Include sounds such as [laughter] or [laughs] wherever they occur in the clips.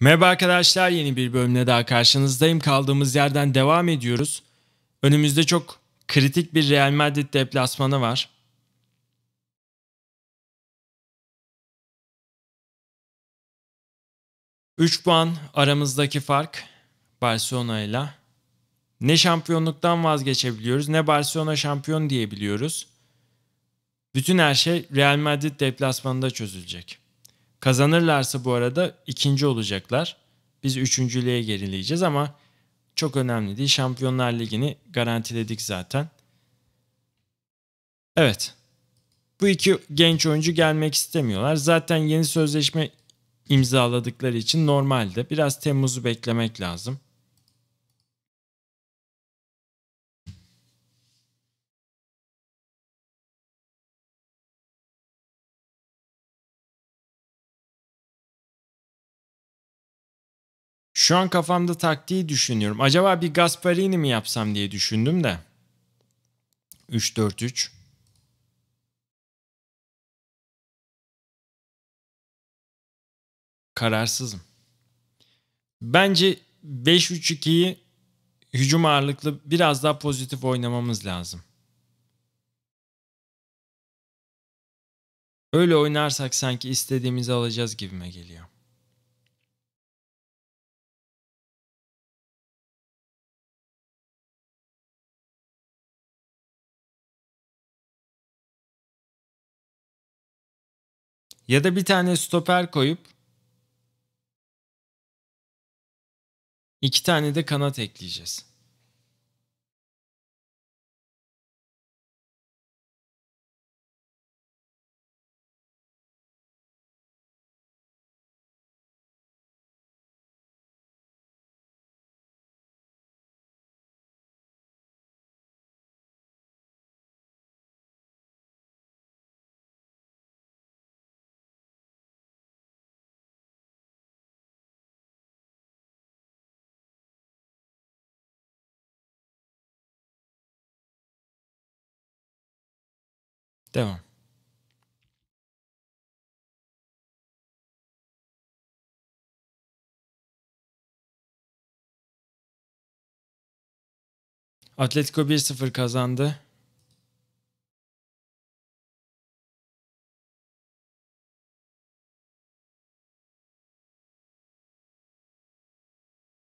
Merhaba arkadaşlar yeni bir bölümle daha karşınızdayım. Kaldığımız yerden devam ediyoruz. Önümüzde çok kritik bir Real Madrid deplasmanı var. Üç puan aramızdaki fark Barcelona ile. Ne şampiyonluktan vazgeçebiliyoruz ne Barcelona şampiyon diyebiliyoruz. Bütün her şey Real Madrid deplasmanında çözülecek. Kazanırlarsa bu arada ikinci olacaklar. Biz üçüncülüğe gerileyeceğiz ama çok önemli değil. Şampiyonlar Ligi'ni garantiledik zaten. Evet. Bu iki genç oyuncu gelmek istemiyorlar. Zaten yeni sözleşme imzaladıkları için normalde biraz Temmuz'u beklemek lazım. Şu an kafamda taktiği düşünüyorum. Acaba bir Gasparini mi yapsam diye düşündüm de. 3-4-3. Kararsızım. Bence 5-3-2'yi hücum ağırlıklı biraz daha pozitif oynamamız lazım. Öyle oynarsak sanki istediğimizi alacağız gibime geliyor. Ya da bir tane stoper koyup iki tane de kanat ekleyeceğiz. Devam. Atletico 1-0 kazandı.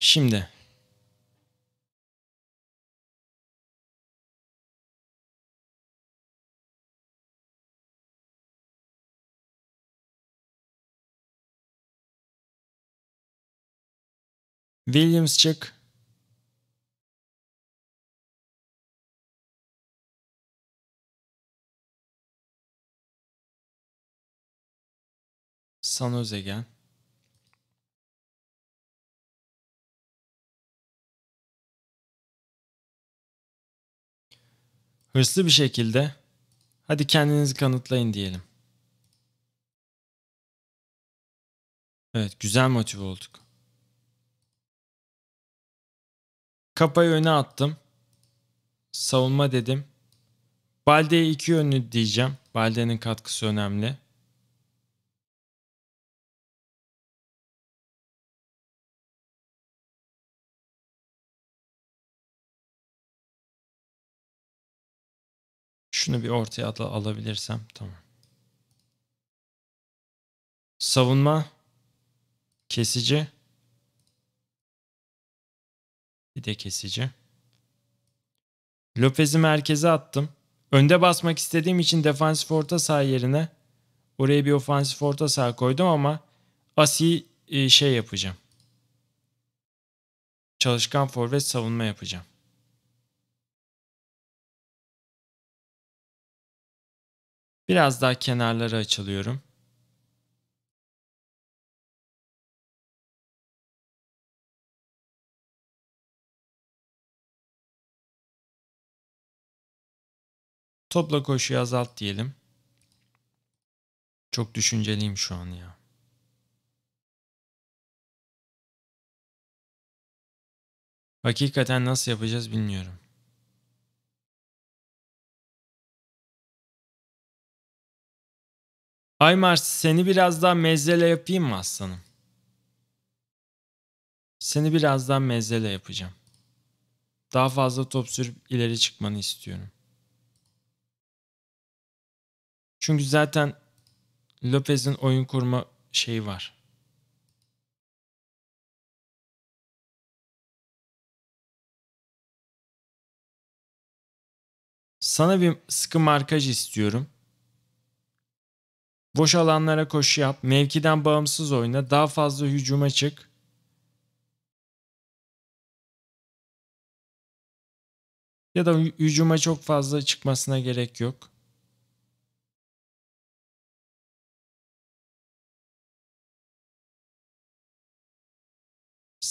Şimdi Williams çık. San Jose gel. Hırslı bir şekilde hadi kendinizi kanıtlayın diyelim. Evet güzel motive olduk. Kafayı öne attım. Savunma dedim. Balde'ye iki yönlü diyeceğim. Balde'nin katkısı önemli. Şunu bir ortaya al alabilirsem tamam. Savunma kesici bir de kesici. Lopez'i merkeze attım. Önde basmak istediğim için defansif orta saha yerine oraya bir ofansif orta saha koydum ama Asi e, şey yapacağım. Çalışkan forvet savunma yapacağım. Biraz daha kenarlara açılıyorum. Topla koşuyu azalt diyelim. Çok düşünceliyim şu an ya. Hakikaten nasıl yapacağız bilmiyorum. Aymar seni biraz daha mezzele yapayım mı aslanım? Seni biraz daha mezzele yapacağım. Daha fazla top sürüp ileri çıkmanı istiyorum. Çünkü zaten Lopez'in oyun kurma şeyi var. Sana bir sıkı markaj istiyorum. Boş alanlara koşu yap. Mevkiden bağımsız oyna. Daha fazla hücuma çık. Ya da hücuma çok fazla çıkmasına gerek yok.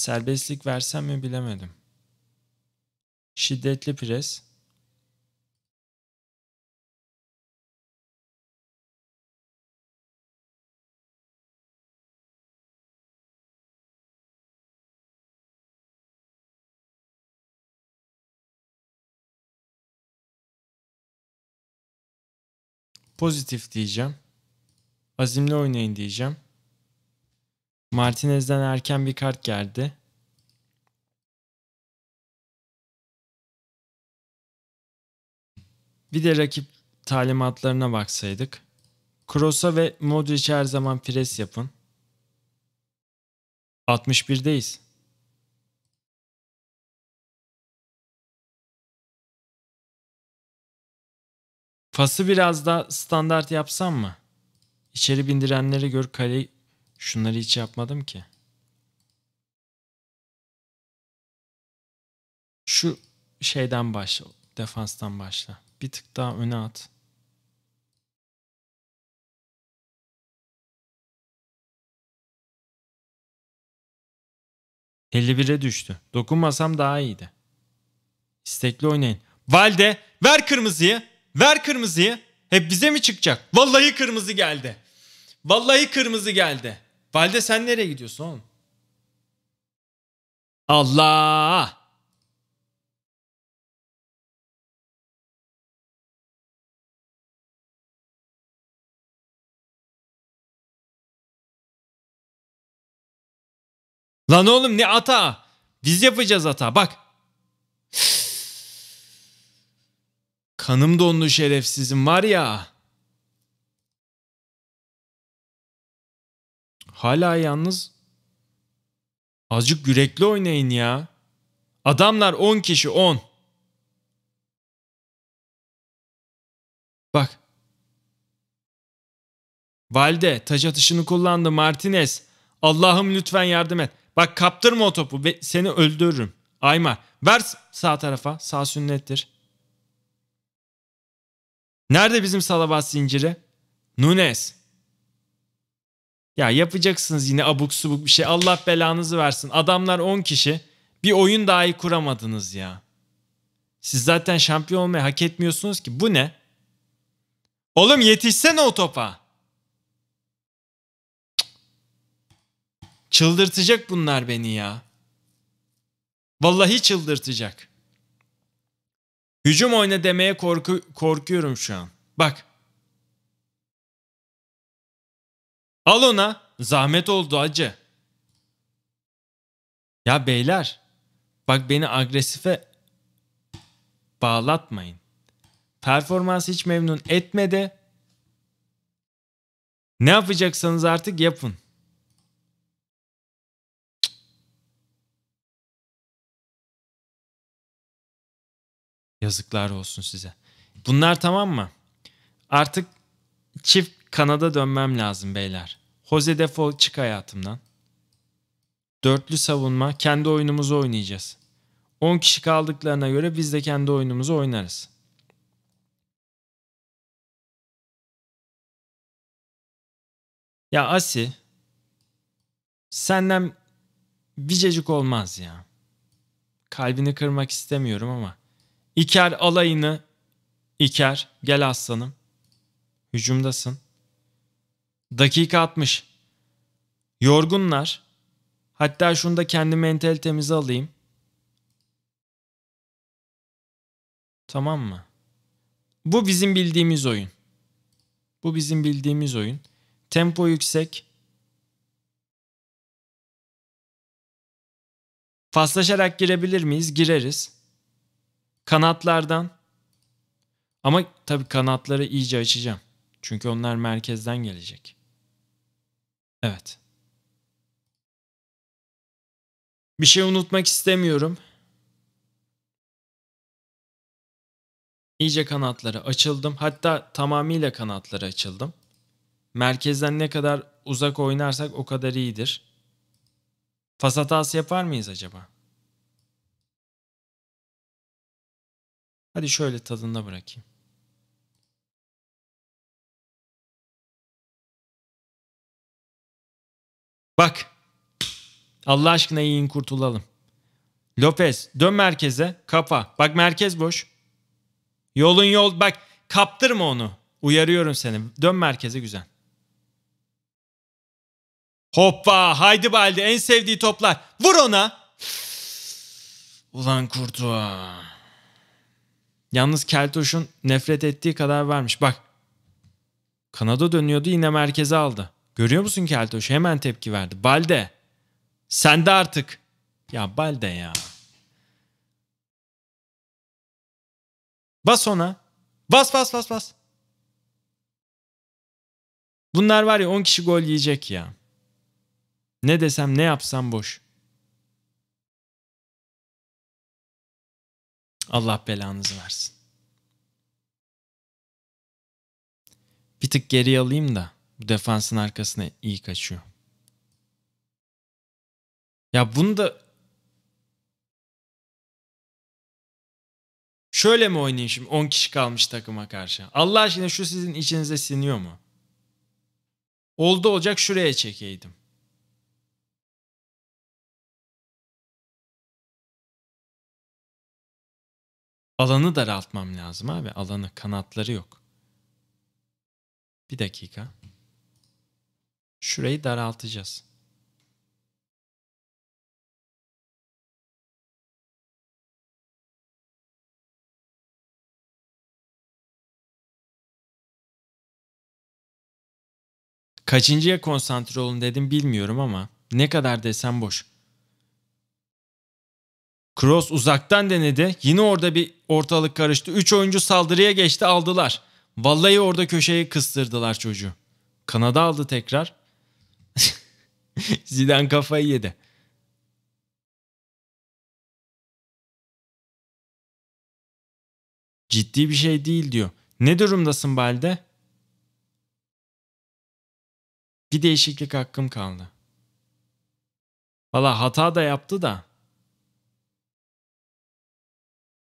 Serbestlik versem mi bilemedim. Şiddetli pres. Pozitif diyeceğim. Azimli oynayın diyeceğim. Martinez'den erken bir kart geldi. Bir de rakip talimatlarına baksaydık. Kroos'a ve Modric'e her zaman pres yapın. 61'deyiz. Fası biraz da standart yapsam mı? İçeri bindirenleri gör kaleyi Şunları hiç yapmadım ki. Şu şeyden başla. Defanstan başla. Bir tık daha öne at. ...51'e düştü. Dokunmasam daha iyiydi. İstekli oynayın. Valde ver kırmızıyı. Ver kırmızıyı. Hep bize mi çıkacak? Vallahi kırmızı geldi. Vallahi kırmızı geldi. Valide sen nereye gidiyorsun oğlum? Allah! Lan oğlum ne ata? Biz yapacağız ata bak. Kanım donlu şerefsizim var ya. Hala yalnız. Azıcık yürekli oynayın ya. Adamlar 10 kişi 10. Bak. Valde taç atışını kullandı Martinez. Allah'ım lütfen yardım et. Bak kaptırma o topu ve seni öldürürüm. Ayma ver sağ tarafa sağ sünnettir. Nerede bizim salavat zinciri? Nunes. Ya yapacaksınız yine abuk subuk bir şey. Allah belanızı versin. Adamlar 10 kişi. Bir oyun dahi kuramadınız ya. Siz zaten şampiyon olmayı hak etmiyorsunuz ki. Bu ne? Oğlum yetişsene o topa. Çıldırtacak bunlar beni ya. Vallahi çıldırtacak. Hücum oyna demeye korku korkuyorum şu an. Bak Al ona. Zahmet oldu acı. Ya beyler bak beni agresife bağlatmayın. Performans hiç memnun etmedi. Ne yapacaksanız artık yapın. Yazıklar olsun size. Bunlar tamam mı? Artık çift Kanada dönmem lazım beyler. Jose Defo çık hayatımdan. Dörtlü savunma. Kendi oyunumuzu oynayacağız. 10 kişi kaldıklarına göre biz de kendi oyunumuzu oynarız. Ya Asi senden vicecik olmaz ya. Kalbini kırmak istemiyorum ama. İker alayını. İker gel aslanım. Hücumdasın. Dakika 60. Yorgunlar. Hatta şunu da kendi mentalitemizi alayım. Tamam mı? Bu bizim bildiğimiz oyun. Bu bizim bildiğimiz oyun. Tempo yüksek. Paslaşarak girebilir miyiz? Gireriz. Kanatlardan. Ama tabii kanatları iyice açacağım. Çünkü onlar merkezden gelecek. Evet. Bir şey unutmak istemiyorum. İyice kanatları açıldım. Hatta tamamıyla kanatları açıldım. Merkezden ne kadar uzak oynarsak o kadar iyidir. Pas hatası yapar mıyız acaba? Hadi şöyle tadında bırakayım. Bak. Allah aşkına yiyin kurtulalım. Lopez dön merkeze kapa. Bak merkez boş. Yolun yol bak kaptırma onu. Uyarıyorum seni. Dön merkeze güzel. Hoppa haydi baldi en sevdiği toplar. Vur ona. Ulan Kurtuğa. Yalnız Keltoş'un nefret ettiği kadar varmış. Bak. Kanada dönüyordu yine merkeze aldı. Görüyor musun Keltoş? Hemen tepki verdi. Balde. Sen de artık. Ya Balde ya. Bas ona. Bas bas bas bas. Bunlar var ya 10 kişi gol yiyecek ya. Ne desem ne yapsam boş. Allah belanızı versin. Bir tık geri alayım da defansın arkasına iyi kaçıyor. Ya bunu da Şöyle mi oynayayım şimdi 10 kişi kalmış takıma karşı? Allah aşkına şu sizin içinize siniyor mu? Oldu olacak şuraya çekeydim. Alanı daraltmam lazım abi. Alanı kanatları yok. Bir dakika şurayı daraltacağız. Kaçıncıya konsantre olun dedim bilmiyorum ama ne kadar desem boş. Cross uzaktan denedi. Yine orada bir ortalık karıştı. 3 oyuncu saldırıya geçti aldılar. Vallahi orada köşeyi kıstırdılar çocuğu. Kanada aldı tekrar. [laughs] Zidane kafayı yedi. Ciddi bir şey değil diyor. Ne durumdasın Balde? Bir değişiklik hakkım kaldı. Valla hata da yaptı da.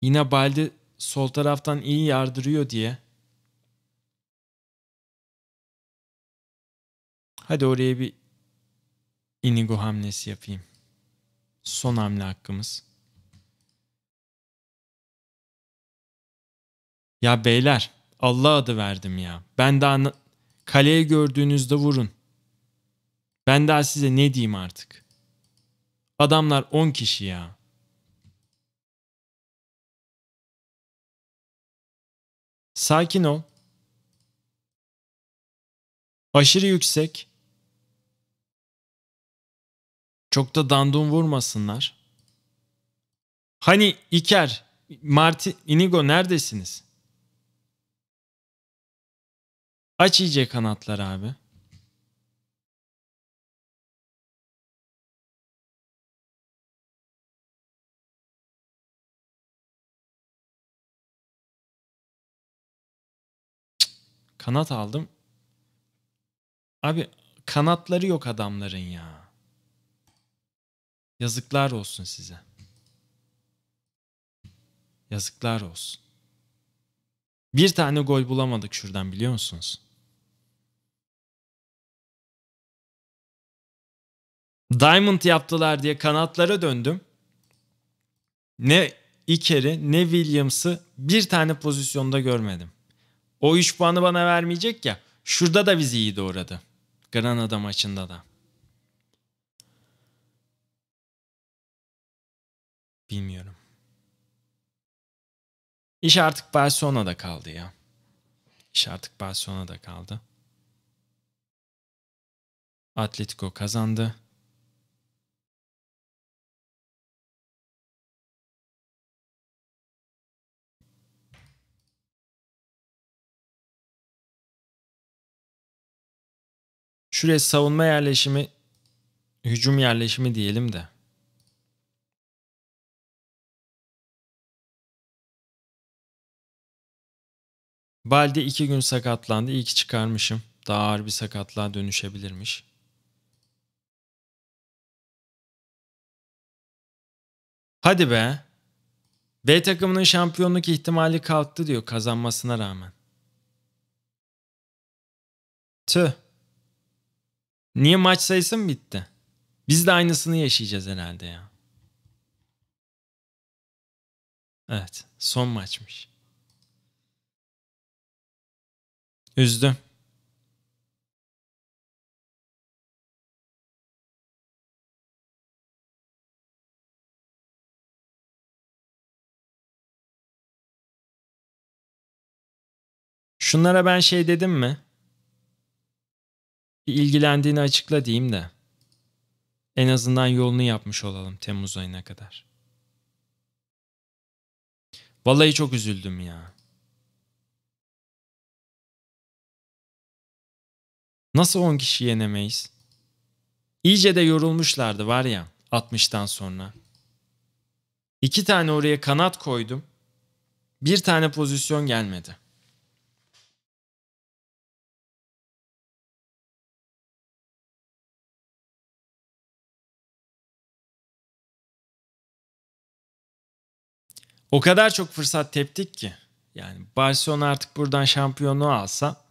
Yine Balde sol taraftan iyi yardırıyor diye. Hadi oraya bir inigo hamlesi yapayım. Son hamle hakkımız. Ya beyler Allah adı verdim ya. Ben daha kaleye gördüğünüzde vurun. Ben daha size ne diyeyim artık. Adamlar 10 kişi ya. Sakin ol. Aşırı yüksek çok da dandun vurmasınlar. Hani İker, Marti, Inigo neredesiniz? Aç iyice kanatlar abi. Kanat aldım. Abi kanatları yok adamların ya. Yazıklar olsun size. Yazıklar olsun. Bir tane gol bulamadık şuradan biliyor musunuz? Diamond yaptılar diye kanatlara döndüm. Ne Iker'i ne Williams'ı bir tane pozisyonda görmedim. O 3 puanı bana vermeyecek ya. Şurada da bizi iyi doğradı. Granada maçında da. Bilmiyorum. İş artık Barcelona'da kaldı ya. İş artık Barcelona'da kaldı. Atletico kazandı. Şuraya savunma yerleşimi, hücum yerleşimi diyelim de. Balde iki gün sakatlandı. İyi ki çıkarmışım. Daha ağır bir sakatlığa dönüşebilirmiş. Hadi be. B takımının şampiyonluk ihtimali kalktı diyor kazanmasına rağmen. Tüh. Niye maç sayısı mı bitti? Biz de aynısını yaşayacağız herhalde ya. Evet, son maçmış. Üzdü. Şunlara ben şey dedim mi? Bir ilgilendiğini açıkla diyeyim de. En azından yolunu yapmış olalım Temmuz ayına kadar. Vallahi çok üzüldüm ya. Nasıl 10 kişi yenemeyiz? İyice de yorulmuşlardı var ya 60'tan sonra. İki tane oraya kanat koydum. Bir tane pozisyon gelmedi. O kadar çok fırsat teptik ki. Yani Barcelona artık buradan şampiyonu alsa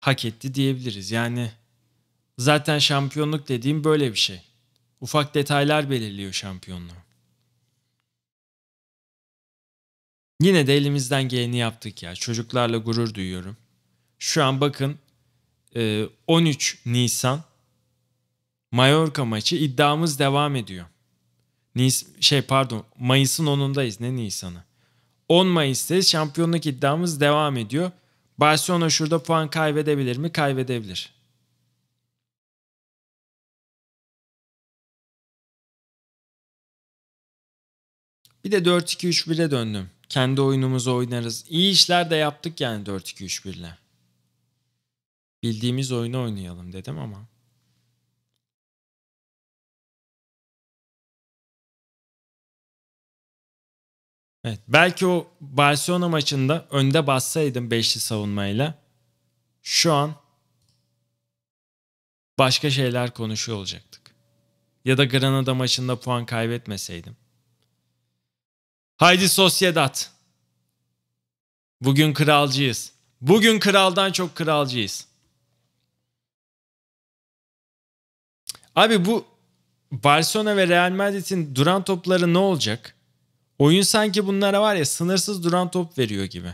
hak etti diyebiliriz. Yani zaten şampiyonluk dediğim böyle bir şey. Ufak detaylar belirliyor şampiyonluğu. Yine de elimizden geleni yaptık ya. Çocuklarla gurur duyuyorum. Şu an bakın 13 e, Nisan Mallorca maçı iddiamız devam ediyor. Nis şey pardon Mayıs'ın 10'undayız ne Nisan'ı. 10 Mayıs'tayız şampiyonluk iddiamız devam ediyor. Barcelona şurada puan kaybedebilir mi? Kaybedebilir. Bir de 4-2-3-1'e döndüm. Kendi oyunumuzu oynarız. İyi işler de yaptık yani 4-2-3-1'le. Bildiğimiz oyunu oynayalım dedim ama. Evet, belki o Barcelona maçında önde bassaydım beşli savunmayla şu an başka şeyler konuşuyor olacaktık. Ya da Granada maçında puan kaybetmeseydim. Haydi Sociedad. Bugün kralcıyız. Bugün kraldan çok kralcıyız. Abi bu Barcelona ve Real Madrid'in duran topları ne olacak? Oyun sanki bunlara var ya sınırsız duran top veriyor gibi.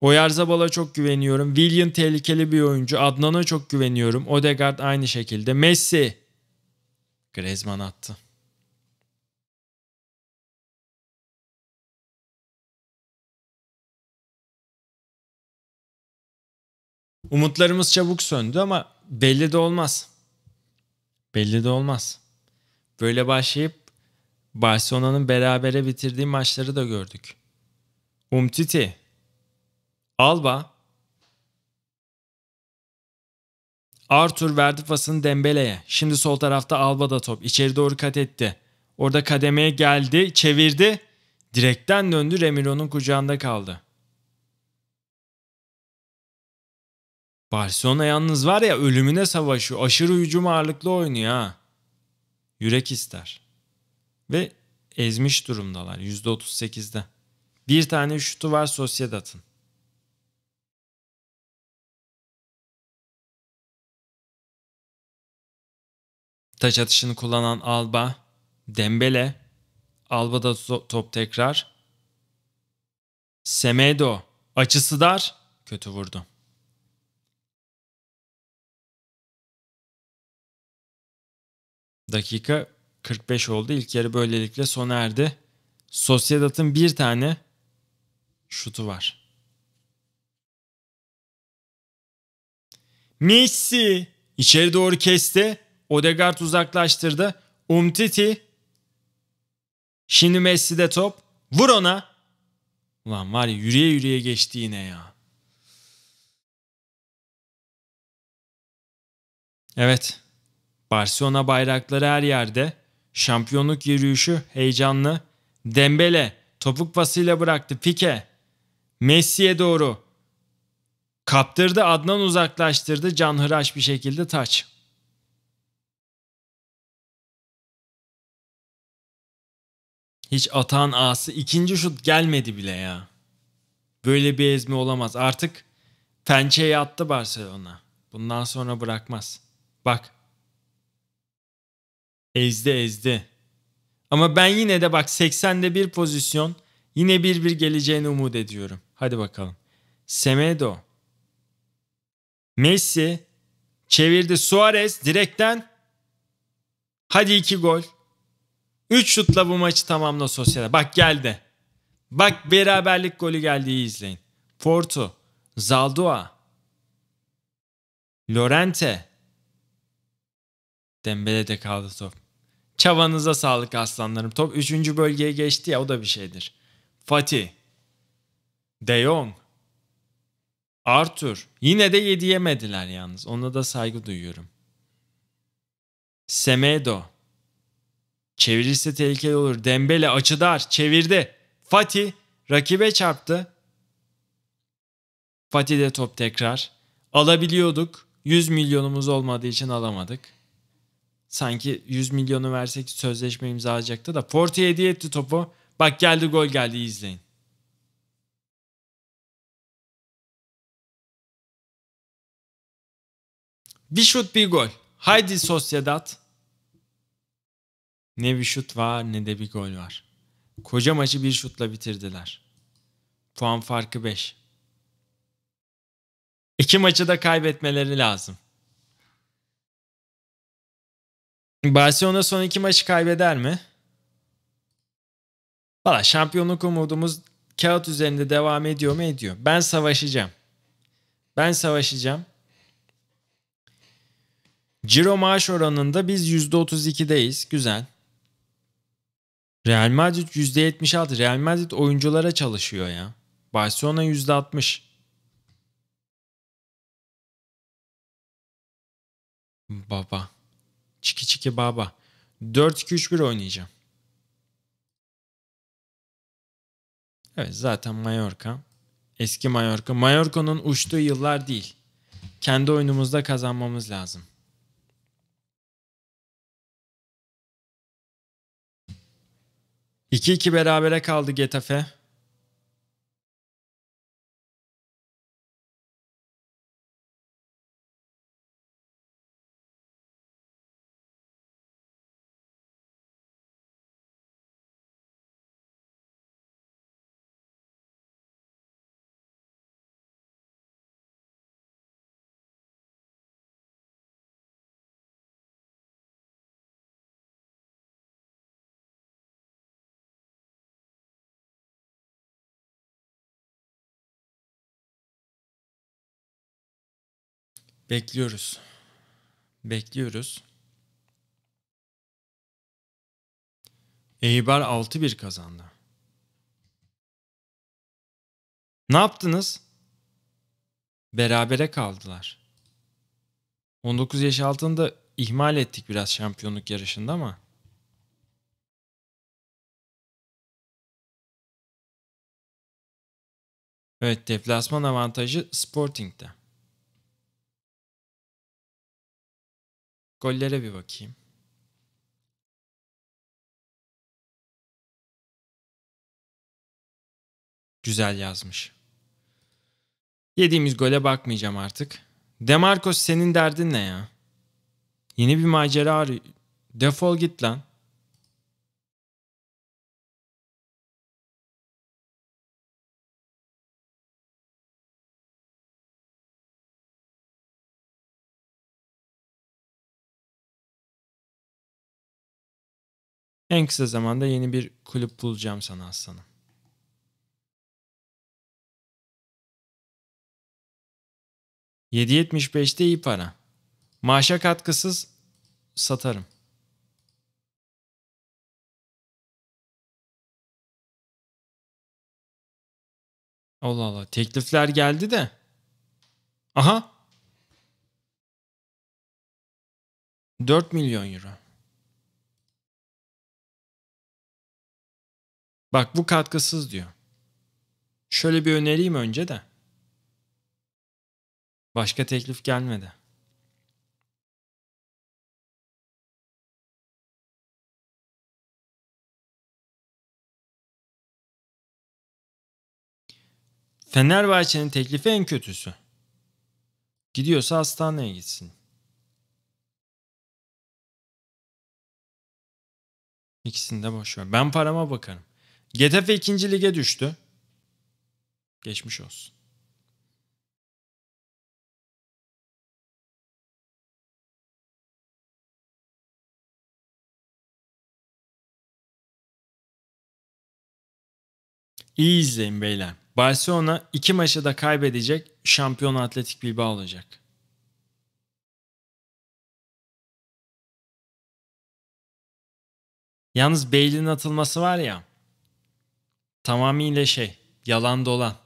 Oyarzabal'a çok güveniyorum. William tehlikeli bir oyuncu. Adnan'a çok güveniyorum. Odegaard aynı şekilde. Messi. Griezmann attı. Umutlarımız çabuk söndü ama belli de olmaz. Belli de olmaz. Böyle başlayıp Barcelona'nın berabere bitirdiği maçları da gördük. Umtiti, Alba, Arthur verdi pasını Dembele'ye. Şimdi sol tarafta Alba da top. İçeri doğru kat etti. Orada kademeye geldi, çevirdi. Direkten döndü Remiro'nun kucağında kaldı. Barcelona yalnız var ya ölümüne savaşıyor. Aşırı hücum ağırlıklı oynuyor ha. Yürek ister.'' Ve ezmiş durumdalar %38'de. Bir tane şutu var Sociedad'ın. Taç atışını kullanan Alba, Dembele, Alba'da top tekrar. Semedo açısı dar, kötü vurdu. Dakika 45 oldu. İlk yarı böylelikle sona erdi. Sociedad'ın bir tane şutu var. Messi içeri doğru kesti. Odegaard uzaklaştırdı. Umtiti. Şimdi Messi'de top. Vur ona. Ulan var ya yürüye yürüye geçti yine ya. Evet. Barcelona bayrakları her yerde. Şampiyonluk yürüyüşü heyecanlı. Dembele topuk pasıyla bıraktı. Pike Messi'ye doğru. Kaptırdı Adnan uzaklaştırdı. Canhıraş bir şekilde taç. Hiç atan ası ikinci şut gelmedi bile ya. Böyle bir ezme olamaz. Artık pençeye attı Barcelona. Bundan sonra bırakmaz. Bak Ezdi ezdi. Ama ben yine de bak 80'de bir pozisyon yine bir bir geleceğini umut ediyorum. Hadi bakalım. Semedo. Messi çevirdi Suarez direkten. Hadi iki gol. Üç şutla bu maçı tamamla sosyal. Bak geldi. Bak beraberlik golü geldi iyi izleyin. Porto, Zaldua, Lorente, Dembele de kaldı top. Çabanıza sağlık aslanlarım. Top 3. bölgeye geçti ya o da bir şeydir. Fatih. De Jong. Arthur. Yine de yediyemediler yalnız. Ona da saygı duyuyorum. Semedo. Çevirirse tehlikeli olur. Dembele açıdar. Çevirdi. Fatih rakibe çarptı. Fatih de top tekrar. Alabiliyorduk. 100 milyonumuz olmadığı için alamadık sanki 100 milyonu versek sözleşme imzalayacaktı da Forti hediye etti topu. Bak geldi gol geldi izleyin. bir şut bir gol. Haydi Sociedad. Ne bir şut var ne de bir gol var. Koca maçı bir şutla bitirdiler. Puan farkı 5. İki maçı da kaybetmeleri lazım. Barcelona son iki maçı kaybeder mi? Valla şampiyonluk umudumuz kağıt üzerinde devam ediyor mu? Ediyor. Ben savaşacağım. Ben savaşacağım. Ciro maaş oranında biz %32'deyiz. Güzel. Real Madrid %76. Real Madrid oyunculara çalışıyor ya. Barcelona %60. Baba. Çiki çiki baba. 4-2-3-1 oynayacağım. Evet zaten Mallorca. Eski Mallorca. Mallorca'nın uçtuğu yıllar değil. Kendi oyunumuzda kazanmamız lazım. İki iki berabere kaldı Getafe. Bekliyoruz. Bekliyoruz. Eibar 6-1 kazandı. Ne yaptınız? Berabere kaldılar. 19 yaş altında ihmal ettik biraz şampiyonluk yarışında ama. Evet deplasman avantajı Sporting'de. Gollere bir bakayım. Güzel yazmış. Yediğimiz gole bakmayacağım artık. Demarcos senin derdin ne ya? Yeni bir macera arıyor. Defol git lan. En kısa zamanda yeni bir kulüp bulacağım sana aslanım. ...7.75'te iyi para. Maaşa katkısız satarım. Allah Allah teklifler geldi de. Aha. 4 milyon euro. Bak bu katkısız diyor. Şöyle bir önereyim önce de. Başka teklif gelmedi. Fenerbahçe'nin teklifi en kötüsü. Gidiyorsa hastaneye gitsin. İkisini de boş ver. Ben parama bakarım. Getafe 2. lige düştü. Geçmiş olsun. İyi izleyin beyler. Barcelona iki maçı da kaybedecek şampiyon Atletik Bilbao olacak. Yalnız Bale'in atılması var ya. Tamamıyla şey, yalan dolan.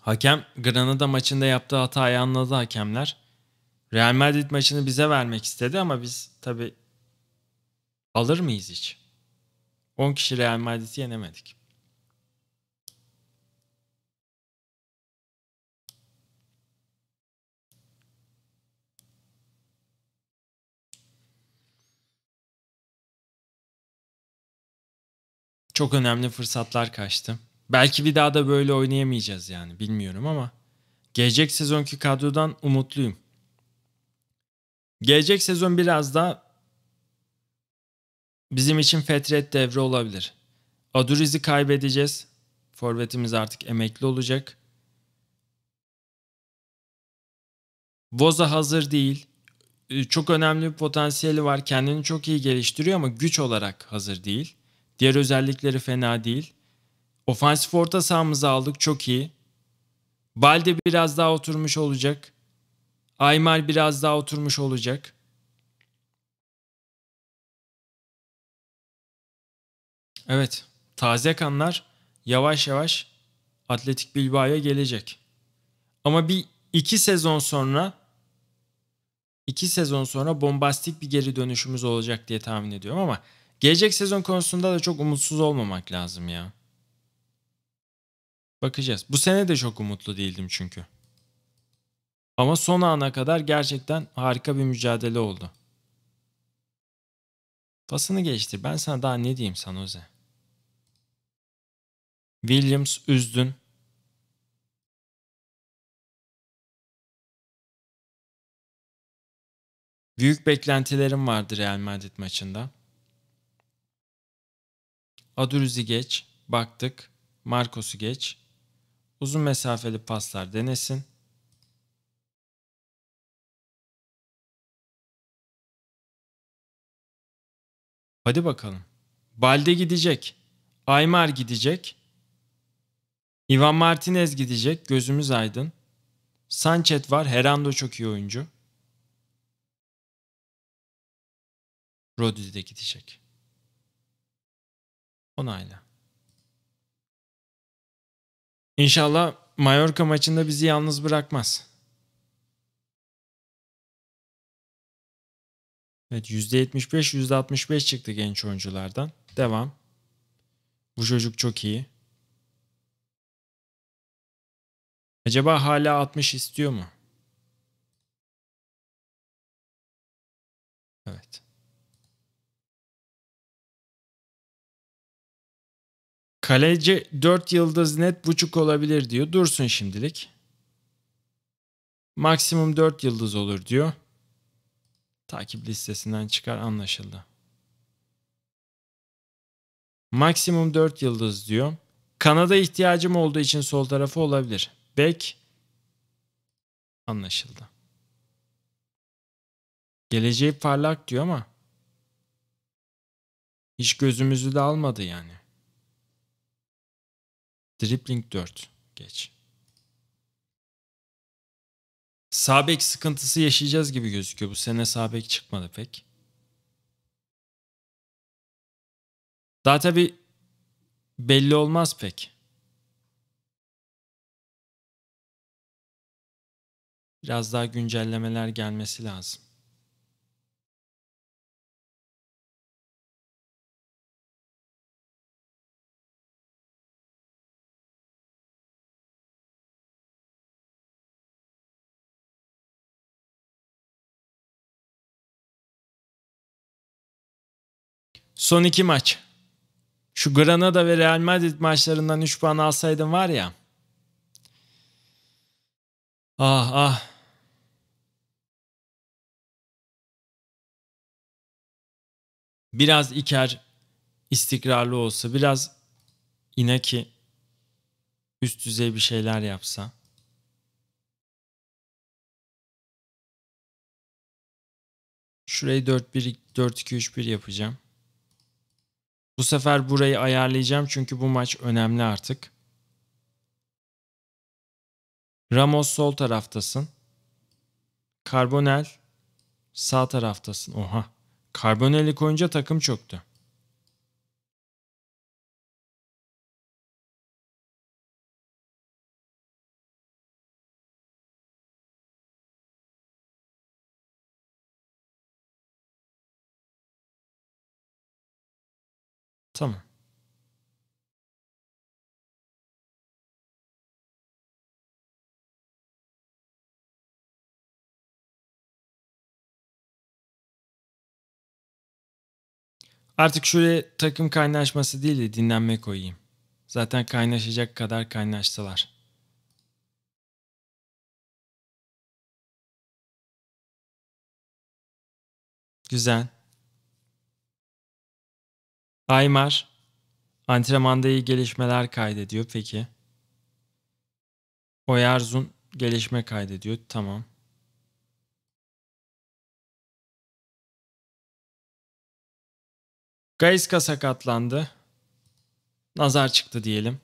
Hakem Granada maçında yaptığı hatayı anladı hakemler. Real Madrid maçını bize vermek istedi ama biz tabi alır mıyız hiç? 10 kişi Real Madrid'i yenemedik. çok önemli fırsatlar kaçtı. Belki bir daha da böyle oynayamayacağız yani bilmiyorum ama gelecek sezonki kadrodan umutluyum. Gelecek sezon biraz da bizim için fetret devre olabilir. Aduriz'i kaybedeceğiz. Forvetimiz artık emekli olacak. Voza hazır değil. Ee, çok önemli bir potansiyeli var. Kendini çok iyi geliştiriyor ama güç olarak hazır değil. Diğer özellikleri fena değil. Ofansif orta sahamızı aldık çok iyi. Valde biraz daha oturmuş olacak. Aymar biraz daha oturmuş olacak. Evet, taze kanlar yavaş yavaş Atletik Bilbao'ya gelecek. Ama bir iki sezon sonra iki sezon sonra bombastik bir geri dönüşümüz olacak diye tahmin ediyorum ama Gelecek sezon konusunda da çok umutsuz olmamak lazım ya. Bakacağız. Bu sene de çok umutlu değildim çünkü. Ama son ana kadar gerçekten harika bir mücadele oldu. Pasını geçtir. Ben sana daha ne diyeyim San Jose? Williams üzdün. Büyük beklentilerim vardı Real Madrid maçında. Aduruz'u geç, baktık, Marcos'u geç. Uzun mesafeli paslar denesin. Hadi bakalım. Balde gidecek. Aymar gidecek. Ivan Martinez gidecek. Gözümüz aydın. Sanchez var. Herando çok iyi oyuncu. Rodri de gidecek. Onayla. İnşallah Mallorca maçında bizi yalnız bırakmaz. Evet %75, %65 çıktı genç oyunculardan. Devam. Bu çocuk çok iyi. Acaba hala 60 istiyor mu? Evet. Kaleci 4 yıldız net buçuk olabilir diyor. Dursun şimdilik. Maksimum 4 yıldız olur diyor. Takip listesinden çıkar anlaşıldı. Maksimum 4 yıldız diyor. Kanada ihtiyacım olduğu için sol tarafı olabilir. Bek anlaşıldı. Geleceği parlak diyor ama hiç gözümüzü de almadı yani. Dribbling 4. Geç. Sabek sıkıntısı yaşayacağız gibi gözüküyor. Bu sene Sabek çıkmadı pek. Daha tabi belli olmaz pek. Biraz daha güncellemeler gelmesi lazım. Son iki maç. Şu Granada ve Real Madrid maçlarından 3 puan alsaydın var ya. Ah ah. Biraz iker, istikrarlı olsa, biraz Inaki üst düzey bir şeyler yapsa. Şurayı 4-1-4-2-3-1 yapacağım. Bu sefer burayı ayarlayacağım çünkü bu maç önemli artık. Ramos sol taraftasın. Karbonel sağ taraftasın. Oha. Karbonel'i koyunca takım çöktü. Tamam. Artık şöyle takım kaynaşması değil de dinlenme koyayım. Zaten kaynaşacak kadar kaynaştılar. Güzel. Aymar antrenmanda iyi gelişmeler kaydediyor. Peki. Oyarzun gelişme kaydediyor. Tamam. Gaiska sakatlandı. Nazar çıktı diyelim.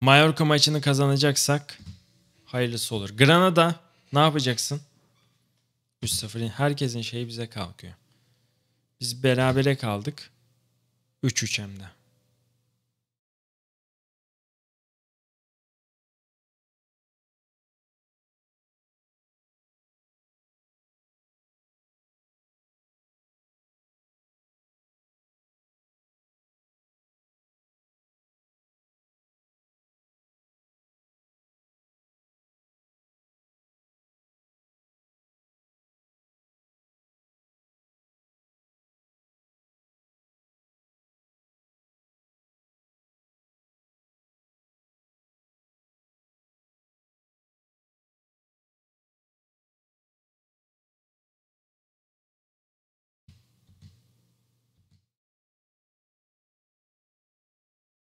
Mallorca maçını kazanacaksak hayırlısı olur. Granada ne yapacaksın? 3-0. Herkesin şeyi bize kalkıyor. Biz berabere kaldık. 3-3 hem de.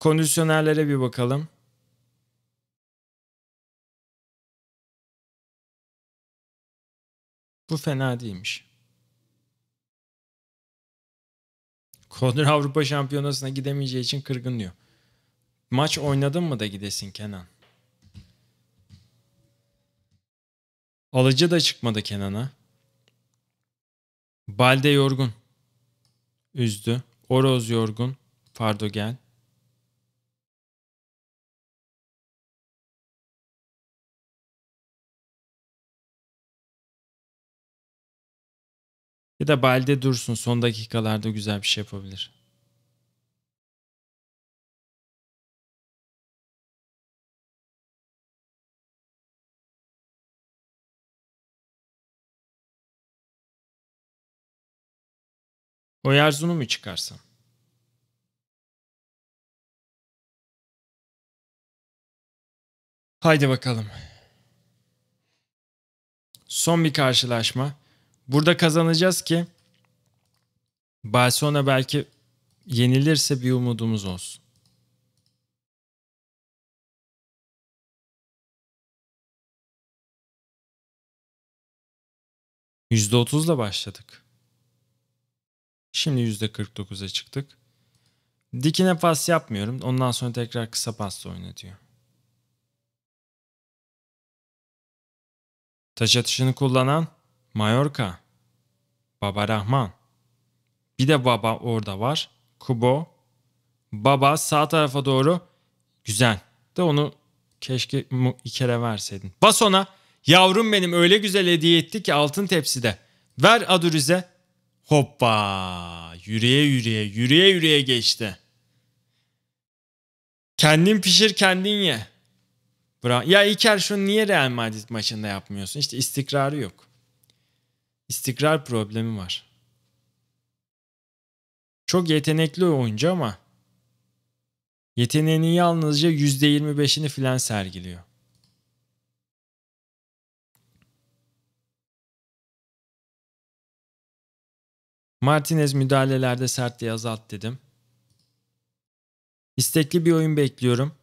Kondisyonerlere bir bakalım. Bu fena değilmiş. Konur Avrupa Şampiyonası'na gidemeyeceği için kırgınlıyor. Maç oynadın mı da gidesin Kenan? Alıcı da çıkmadı Kenan'a. Balde yorgun. Üzdü. Oroz yorgun. Fardo gel. Ya da balde dursun son dakikalarda güzel bir şey yapabilir. O Erzun'u mu çıkarsam? Haydi bakalım. Son bir karşılaşma. Burada kazanacağız ki Barcelona belki yenilirse bir umudumuz olsun. %30'la başladık. Şimdi %49'a çıktık. Dikine pas yapmıyorum. Ondan sonra tekrar kısa pasla oynatıyor. Taç atışını kullanan Mallorca. Baba Rahman. Bir de baba orada var. Kubo. Baba sağ tarafa doğru. Güzel. De onu keşke iki kere verseydin. Bas ona. Yavrum benim öyle güzel hediye etti ki altın tepside. Ver Adurize. Hoppa. Yürüye yürüye yürüye yürüye geçti. Kendin pişir kendin ye. Bra ya İlker şunu niye Real Madrid maçında yapmıyorsun? İşte istikrarı yok istikrar problemi var. Çok yetenekli oyuncu ama yeteneğinin yalnızca %25'ini filan sergiliyor. Martinez müdahalelerde sertliği azalt dedim. İstekli bir oyun bekliyorum.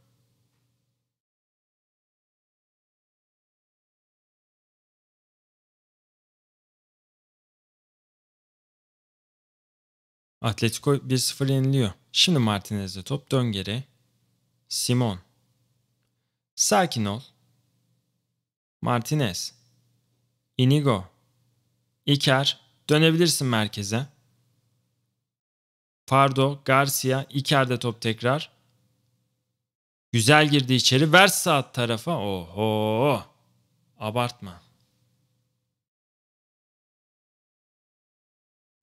Atletico 1-0 yeniliyor. Şimdi Martinez'de top dön geri. Simon. Sakin ol. Martinez. Inigo. Iker. Dönebilirsin merkeze. Pardo, Garcia, de top tekrar. Güzel girdi içeri. Ver saat tarafa. Oho. Abartma.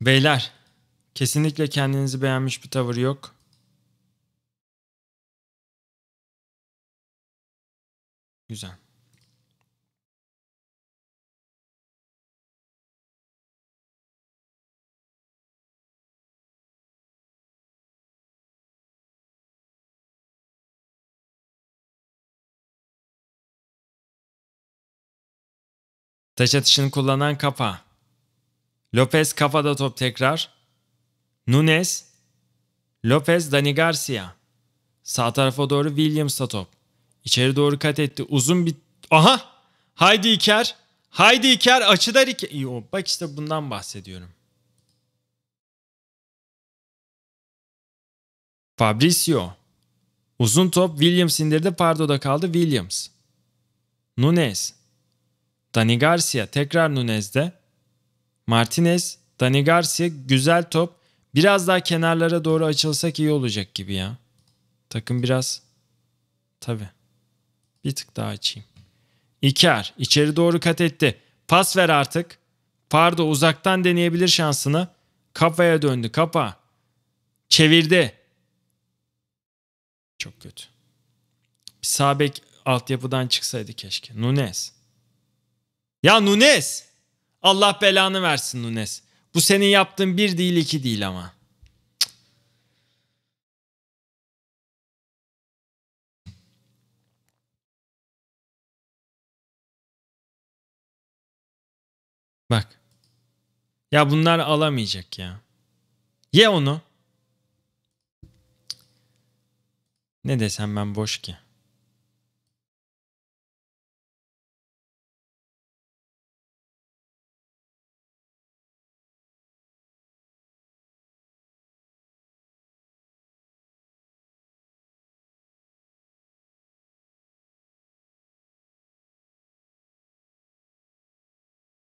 Beyler Kesinlikle kendinizi beğenmiş bir tavır yok. Güzel. Taç atışını kullanan kafa. Lopez kafada top tekrar. Nunes, Lopez Dani Garcia. Sağ tarafa doğru Williams'a top. İçeri doğru kat etti. Uzun bir... Aha! Haydi İker! Haydi İker! Açıda İker! Bak işte bundan bahsediyorum. Fabrizio, Uzun top Williams indirdi. Pardo'da kaldı Williams. Nunes. Dani Garcia tekrar Nunes'de. Martinez, Dani Garcia güzel top. Biraz daha kenarlara doğru açılsak iyi olacak gibi ya. Takım biraz tabi. Bir tık daha açayım. İker içeri doğru kat etti. Pas ver artık. Pardo uzaktan deneyebilir şansını. Kafaya döndü kapa. Çevirdi. Çok kötü. Bir sağ bek altyapıdan çıksaydı keşke. Nunes. Ya Nunes! Allah belanı versin Nunes. Bu senin yaptığın bir değil iki değil ama. Bak. Ya bunlar alamayacak ya. Ye onu. Ne desem ben boş ki.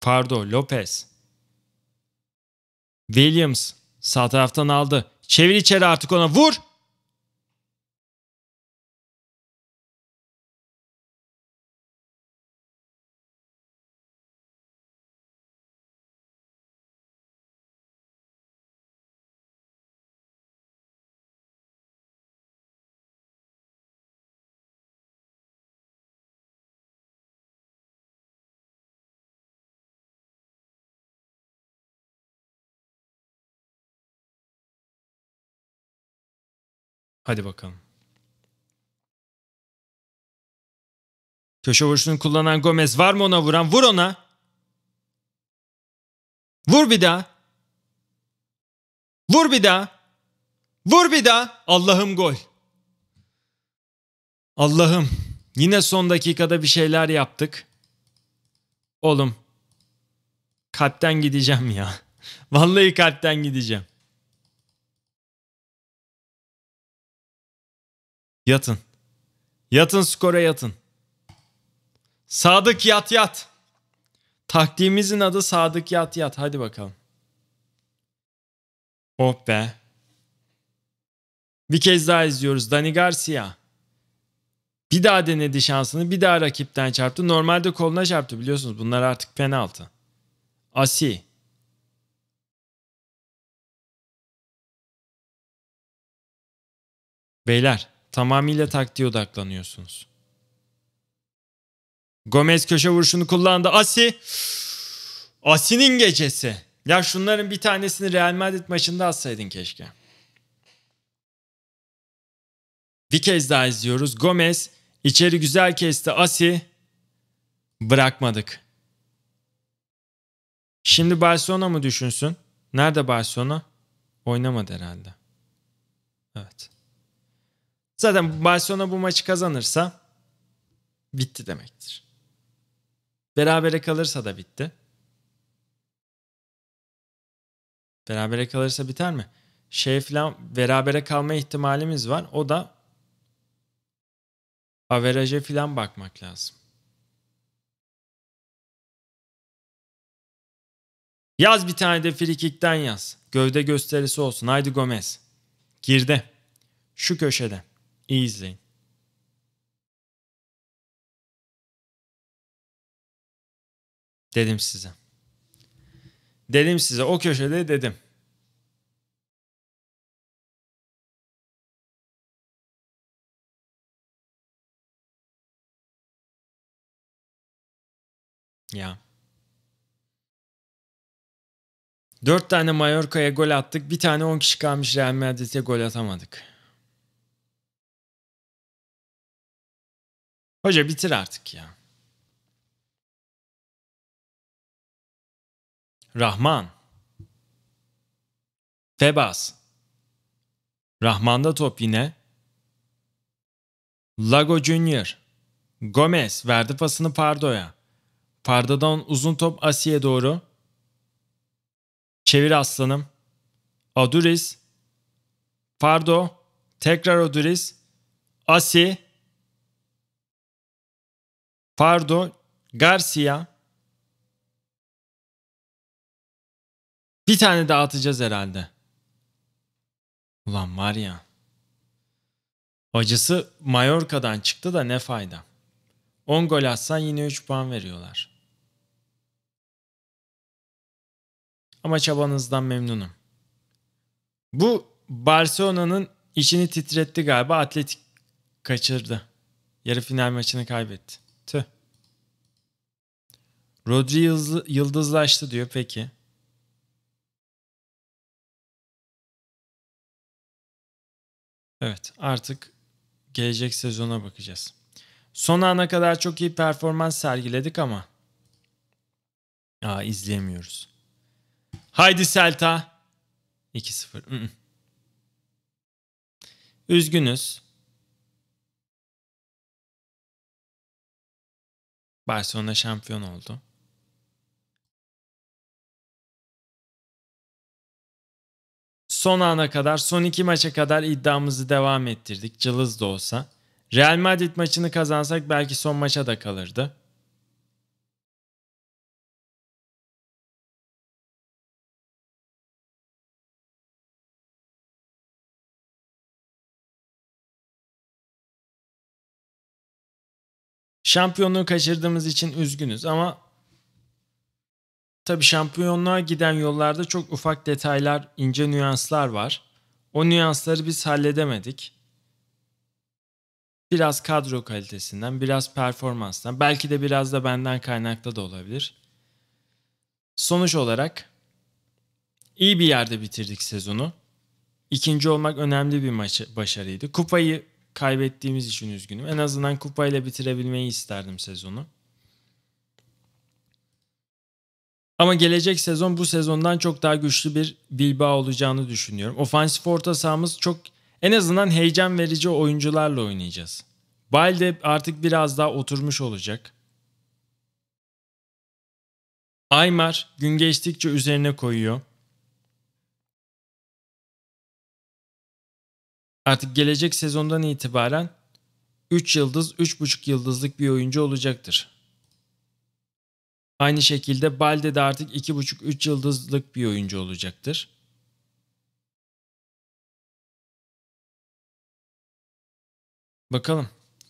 Pardo Lopez. Williams sağ taraftan aldı. Çevir içeri artık ona vur. Hadi bakalım. Köşe vuruşunu kullanan Gomez var mı ona vuran? Vur ona. Vur bir daha. Vur bir daha. Vur bir daha. Allah'ım gol. Allah'ım yine son dakikada bir şeyler yaptık. Oğlum kalpten gideceğim ya. [laughs] Vallahi kalpten gideceğim. Yatın. Yatın skora yatın. Sadık yat yat. Taktiğimizin adı Sadık yat yat. Hadi bakalım. Oh be. Bir kez daha izliyoruz. Dani Garcia. Bir daha denedi şansını. Bir daha rakipten çarptı. Normalde koluna çarptı biliyorsunuz. Bunlar artık penaltı. Asi. Beyler Tamamıyla taktiğe odaklanıyorsunuz. Gomez köşe vuruşunu kullandı. Asi. Asi'nin gecesi. Ya şunların bir tanesini Real Madrid maçında atsaydın keşke. Bir kez daha izliyoruz. Gomez içeri güzel kesti. Asi bırakmadık. Şimdi Barcelona mı düşünsün? Nerede Barcelona? Oynamadı herhalde. Evet. Zaten Barcelona bu maçı kazanırsa bitti demektir. Berabere kalırsa da bitti. Berabere kalırsa biter mi? Şey falan berabere kalma ihtimalimiz var. O da averaja falan bakmak lazım. Yaz bir tane de frikikten yaz. Gövde gösterisi olsun. Haydi Gomez. Girdi. Şu köşede easy dedim size. Dedim size o köşede dedim. Ya. Dört tane Mallorca'ya gol attık. Bir tane on kişi kalmış Real Madrid'e gol atamadık. Hoca bitir artık ya. Rahman. Tebas. Rahman'da top yine. Lago Junior. Gomez verdi pasını Pardo'ya. Pardo'dan uzun top Asiye doğru. Çevir aslanım. Aduriz. Pardo. Tekrar Aduriz. Asi. Pardo, Garcia. Bir tane daha atacağız herhalde. Ulan var ya. Acısı Mallorca'dan çıktı da ne fayda. 10 gol atsan yine 3 puan veriyorlar. Ama çabanızdan memnunum. Bu Barcelona'nın içini titretti galiba. Atletik kaçırdı. Yarı final maçını kaybetti. Rodri yıldızlaştı diyor peki. Evet artık gelecek sezona bakacağız. Son ana kadar çok iyi performans sergiledik ama Aa, izleyemiyoruz. Haydi Selta. 2-0. Üzgünüz. Barcelona şampiyon oldu. son ana kadar, son iki maça kadar iddiamızı devam ettirdik. Cılız da olsa. Real Madrid maçını kazansak belki son maça da kalırdı. Şampiyonluğu kaçırdığımız için üzgünüz ama Tabi şampiyonluğa giden yollarda çok ufak detaylar, ince nüanslar var. O nüansları biz halledemedik. Biraz kadro kalitesinden, biraz performanstan, belki de biraz da benden kaynaklı da olabilir. Sonuç olarak iyi bir yerde bitirdik sezonu. İkinci olmak önemli bir maçı, başarıydı. Kupayı kaybettiğimiz için üzgünüm. En azından kupayla bitirebilmeyi isterdim sezonu. Ama gelecek sezon bu sezondan çok daha güçlü bir Bilbao olacağını düşünüyorum. Ofansif orta sahamız çok en azından heyecan verici oyuncularla oynayacağız. Balde artık biraz daha oturmuş olacak. Aymar gün geçtikçe üzerine koyuyor. Artık gelecek sezondan itibaren 3 yıldız, 3,5 yıldızlık bir oyuncu olacaktır. Aynı şekilde Balde de artık 2,5-3 yıldızlık bir oyuncu olacaktır. Bakalım.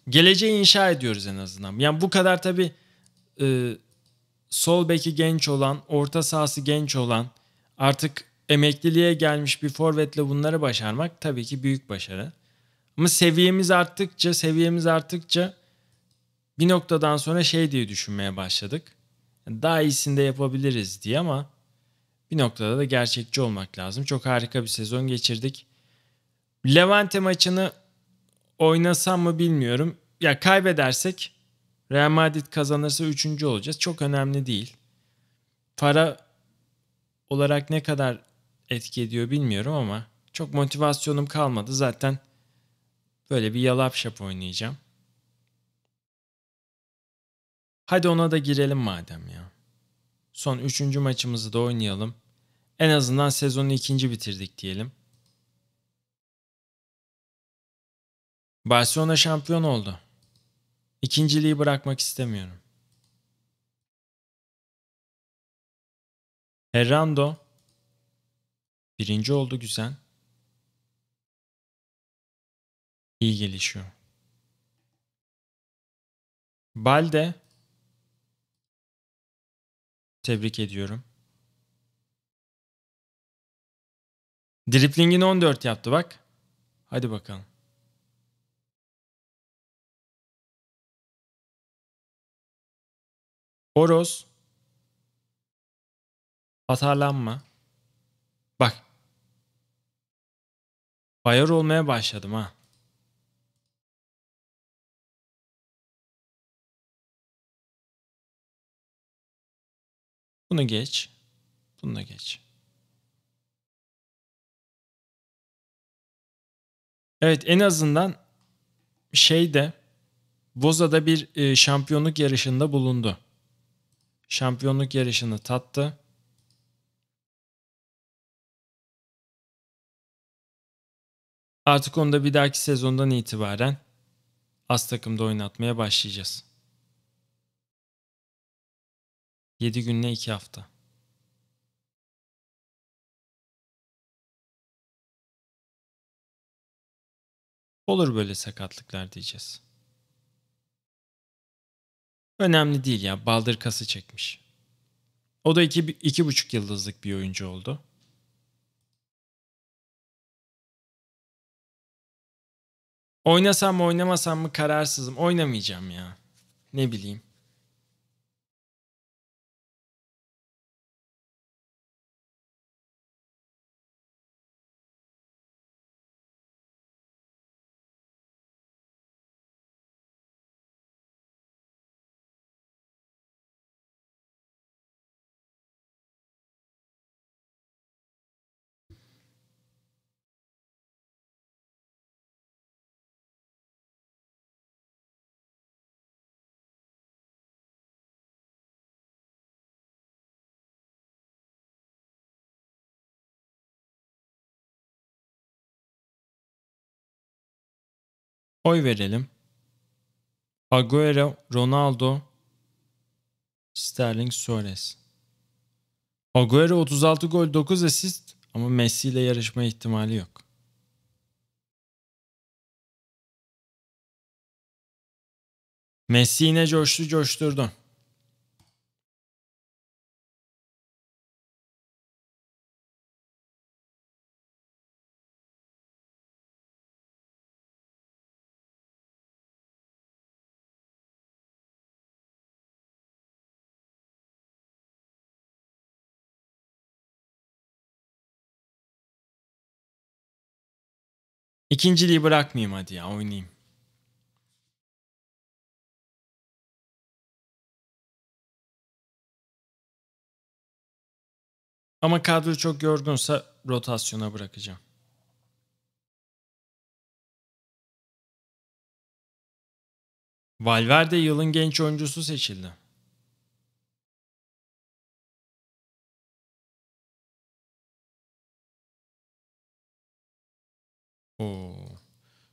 Geleceği inşa ediyoruz en azından. Yani bu kadar tabii e, sol beki genç olan, orta sahası genç olan, artık emekliliğe gelmiş bir forvetle bunları başarmak tabii ki büyük başarı. Ama seviyemiz arttıkça, seviyemiz arttıkça bir noktadan sonra şey diye düşünmeye başladık daha iyisini de yapabiliriz diye ama bir noktada da gerçekçi olmak lazım. Çok harika bir sezon geçirdik. Levante maçını oynasam mı bilmiyorum. Ya kaybedersek Real Madrid kazanırsa 3. olacağız. Çok önemli değil. Para olarak ne kadar etki ediyor bilmiyorum ama çok motivasyonum kalmadı. Zaten böyle bir yalap şap oynayacağım. Hadi ona da girelim madem ya. Son üçüncü maçımızı da oynayalım. En azından sezonu ikinci bitirdik diyelim. Barcelona şampiyon oldu. İkinciliği bırakmak istemiyorum. Herrando birinci oldu güzel. İyi gelişiyor. Balde Tebrik ediyorum. Dripling'in 14 yaptı bak. Hadi bakalım. Horoz. Atarlanma. Bak. Bayar olmaya başladım ha. Bunu geç. Bunu da geç. Evet en azından şeyde Voza'da bir e, şampiyonluk yarışında bulundu. Şampiyonluk yarışını tattı. Artık onu da bir dahaki sezondan itibaren az takımda oynatmaya başlayacağız. 7 günle 2 hafta. Olur böyle sakatlıklar diyeceğiz. Önemli değil ya. Baldır kası çekmiş. O da iki, iki buçuk yıldızlık bir oyuncu oldu. Oynasam mı oynamasam mı kararsızım. Oynamayacağım ya. Ne bileyim. Oy verelim. Agüero, Ronaldo, Sterling, Suarez. Agüero 36 gol 9 asist ama Messi ile yarışma ihtimali yok. Messi yine coştu coşturdu. İkinciliği bırakmayayım hadi ya oynayayım. Ama kadro çok yorgunsa rotasyona bırakacağım. Valverde yılın genç oyuncusu seçildi.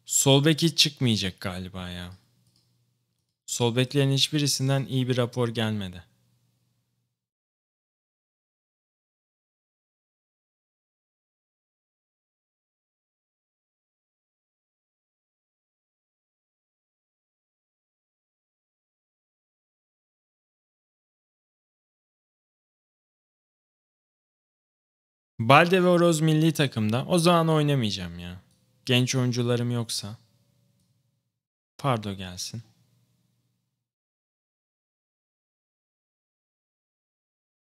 Sol bek hiç çıkmayacak galiba ya. Sol bekleyen hiçbirisinden iyi bir rapor gelmedi. Balde ve Oroz milli takımda. O zaman oynamayacağım ya. Genç oyuncularım yoksa Pardo gelsin.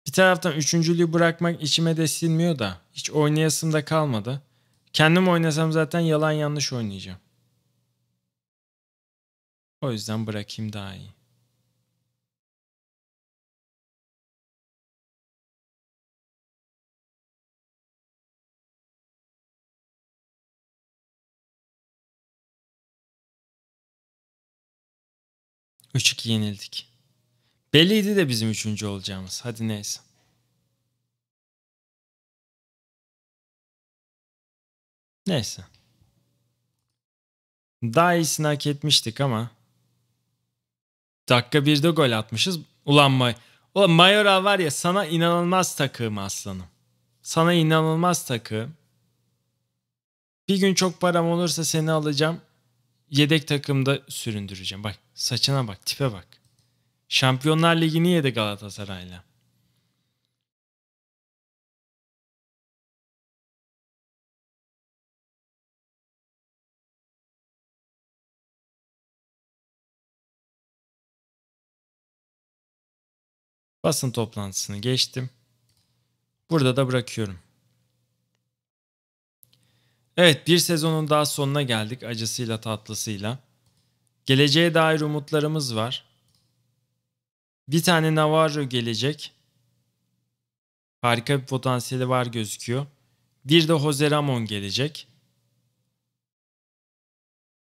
Bir taraftan üçüncülüğü bırakmak içime de sinmiyor da hiç oynayasım da kalmadı. Kendim oynasam zaten yalan yanlış oynayacağım. O yüzden bırakayım daha iyi. 3-2 yenildik. Belliydi de bizim üçüncü olacağımız. Hadi neyse. Neyse. Daha iyisini hak etmiştik ama. Dakika 1'de gol atmışız. Ulan May Ulan Mayora var ya sana inanılmaz takığım aslanım. Sana inanılmaz takığım. Bir gün çok param olursa seni alacağım yedek takımda süründüreceğim. Bak saçına bak, tipe bak. Şampiyonlar Ligi'ni yedi Galatasaray'la. Basın toplantısını geçtim. Burada da bırakıyorum. Evet bir sezonun daha sonuna geldik acısıyla tatlısıyla. Geleceğe dair umutlarımız var. Bir tane Navarro gelecek. Harika bir potansiyeli var gözüküyor. Bir de Jose Ramon gelecek.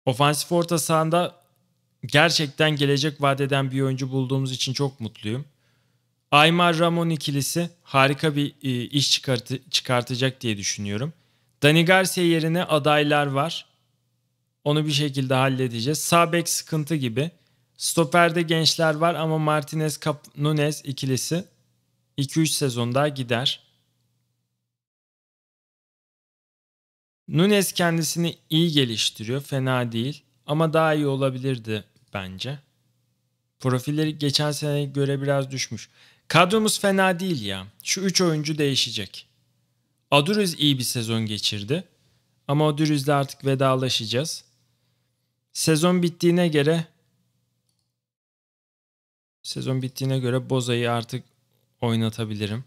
Ofansif orta sahanda gerçekten gelecek vadeden bir oyuncu bulduğumuz için çok mutluyum. Aymar Ramon ikilisi harika bir e, iş çıkartı çıkartacak diye düşünüyorum. Dani Garcia yerine adaylar var. Onu bir şekilde halledeceğiz. Sabek sıkıntı gibi. Stoperde gençler var ama Martinez Cap Nunes ikilisi 2-3 sezon daha gider. Nunes kendisini iyi geliştiriyor, fena değil ama daha iyi olabilirdi bence. Profilleri geçen sene göre biraz düşmüş. Kadromuz fena değil ya. Şu 3 oyuncu değişecek. Aduriz iyi bir sezon geçirdi. Ama Aduriz'le artık vedalaşacağız. Sezon bittiğine göre sezon bittiğine göre Boza'yı artık oynatabilirim.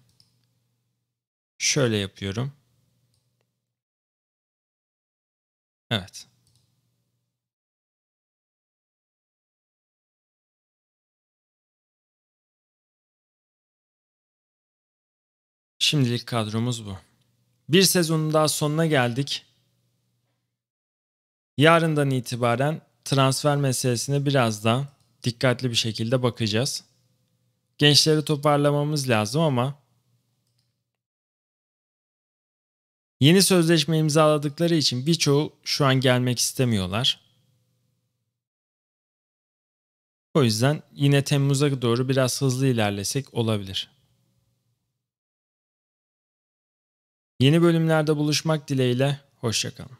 Şöyle yapıyorum. Evet. Şimdilik kadromuz bu. Bir sezonun daha sonuna geldik. Yarından itibaren transfer meselesine biraz daha dikkatli bir şekilde bakacağız. Gençleri toparlamamız lazım ama yeni sözleşme imzaladıkları için birçoğu şu an gelmek istemiyorlar. O yüzden yine Temmuz'a doğru biraz hızlı ilerlesek olabilir. Yeni bölümlerde buluşmak dileğiyle, hoşçakalın.